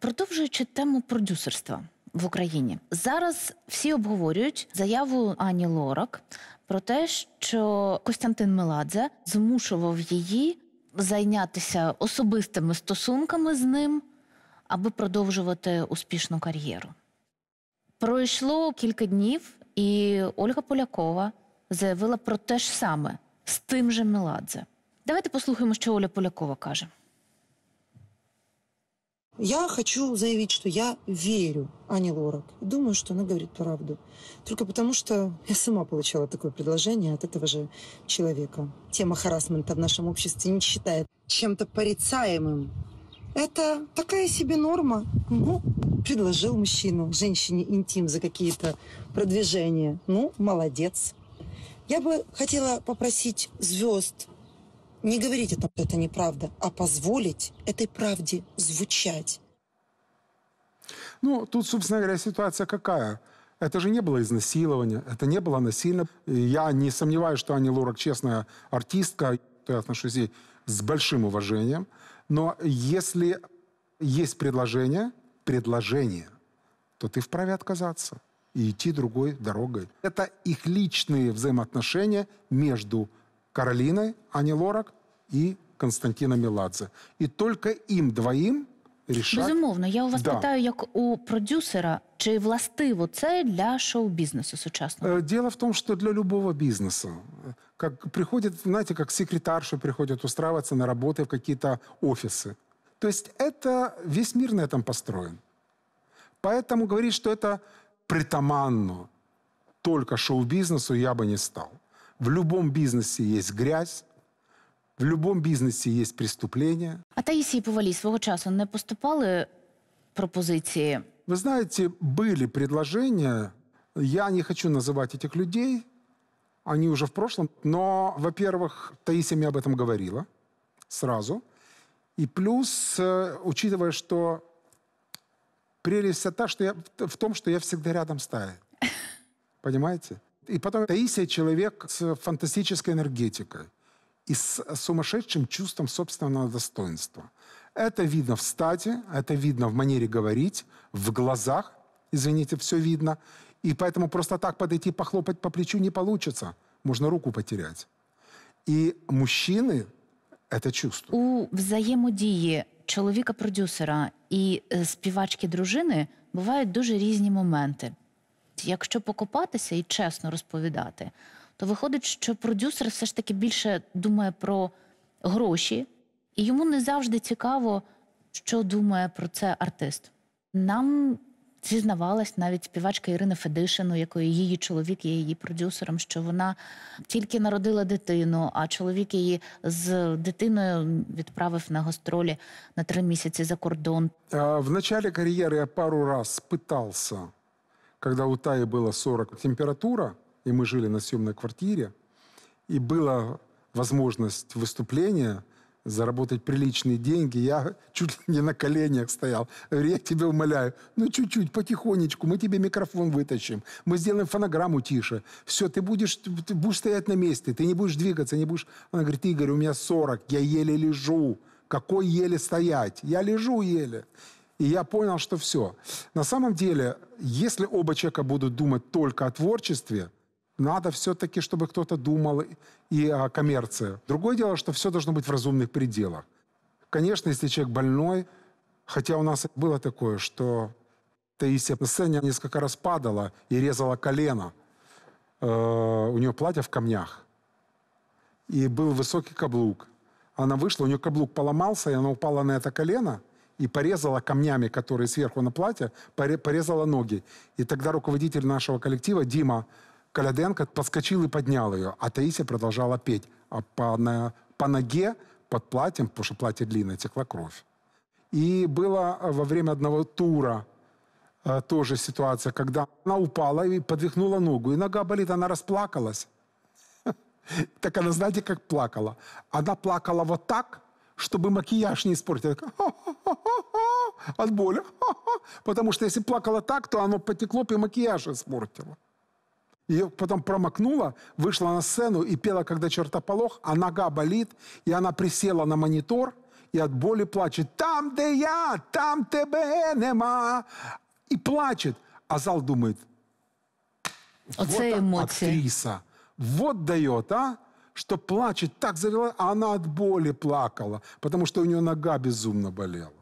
Продовжуючи тему продюсерства в Україні, зараз всі обговорюють заяву Ані Лорак про те, що Костянтин Меладзе змушував її зайнятися особистими стосунками з ним, аби продовжувати успішну кар'єру. Пройшло кілька днів, і Ольга Полякова заявила про те ж саме з тим же Меладзе. Давайте послухаємо, що Оля Полякова каже. Я хочу заявить, что я верю Ане Лорак. думаю, что она говорит правду. Только потому, что я сама получала такое предложение от этого же человека. Тема харасмента в нашем обществе не считает чем-то порицаемым. Это такая себе норма. Ну, предложил мужчину, женщине интим за какие-то продвижения. Ну, молодец. Я бы хотела попросить звезд не говорить о том, что это неправда, а позволить этой правде звучать. Ну, тут, собственно говоря, ситуация какая? Это же не было изнасилования, это не было насильно. Я не сомневаюсь, что Ани Лорак честная артистка, То я отношусь к ней с большим уважением. Но если есть предложение, предложение, то ты вправе отказаться и идти другой дорогой. Это их личные взаимоотношения между Каролиной, Ани Лорак и Константина Меладзе. И только им двоим решать. Безумовно, я у вас да. питаю, як у продюсера, чи властиво це для шоу-бізнесу сучасного? Дело в том, что для любого бизнеса. Как приходит, знаете, как секретарша приходит устраиваться на работы в какие-то офисы. То есть это весь мир на этом построен. Поэтому говорить, что это притаманно только шоу-бизнесу, я бы не стал. В любом бизнесе есть грязь, в любом бизнесе есть преступления. А Таїсії Повалі свого часу не поступали пропозиции. Вы знаете, были предложения, я не хочу называть этих людей, они уже в прошлом, но, во-первых, Таисия мне об этом говорила сразу, и плюс, э, учитывая, что прелесть вся та, что я, в том, что я всегда рядом с Понимаете? И потом Таисия человек с фантастической энергетикой и с сумасшедшим чувством собственного достоинства. Это видно в стате, это видно в манере говорить, в глазах, извините, все видно. И поэтому просто так подойти, похлопать по плечу не получится. Можно руку потерять. И мужчины это чувствуют. у взаимодействия человека продюсера і э, співачки дружини бувають дуже різні моменти. Якщо покупаться и честно розповідати, то виходить, що продюсер все ж таки більше думає про гроші, і йому не завжди цікаво, що думає про це артист. Нам зізнавалась навіть співачка Ірина Федишину, якої її чоловік є її продюсером, що вона тільки народила дитину, а чоловік її з дитиною відправив на гастролі на три місяці за кордон. В начале кар'єри я пару раз пытался, коли у Таї була 40 температура, и мы жили на съемной квартире, и была возможность выступления, заработать приличные деньги. Я чуть ли не на коленях стоял. Я тебя умоляю, ну чуть-чуть, потихонечку, мы тебе микрофон вытащим, мы сделаем фонограмму тише. Все, ты будешь, ты будешь стоять на месте, ты не будешь двигаться, не будешь... Она говорит, Игорь, у меня 40, я еле лежу. Какой еле стоять? Я лежу еле. И я понял, что все. На самом деле, если оба человека будут думать только о творчестве, надо все-таки, чтобы кто-то думал и о коммерции. Другое дело, что все должно быть в разумных пределах. Конечно, если человек больной, хотя у нас было такое, что Таисия на сцене несколько раз падала и резала колено. Э, у нее платье в камнях. И был высокий каблук. Она вышла, у нее каблук поломался, и она упала на это колено – и порезала камнями, которые сверху на платье, порезала ноги. И тогда руководитель нашего коллектива, Дима Коляденко подскочил и поднял ее, а Таисия продолжала петь. А по, на, по ноге под платьем, потому что платье длинное, текла кровь. И было э, во время одного тура э, тоже ситуация, когда она упала и подвихнула ногу. И нога болит, она расплакалась. Так она, знаете, как плакала? Она плакала вот так, чтобы макияж не испортил. От боли. Потому что если плакала так, то оно потекло и макияж испортило. Ее потом промокнула, вышла на сцену и пела, когда чертополох, а нога болит, и она присела на монитор и от боли плачет. «Там, де я, там тебе нема!» И плачет. А зал думает, а вот Оце актриса, вот дает, а? Что плачет, так завела, а она от боли плакала, потому что у нее нога безумно болела.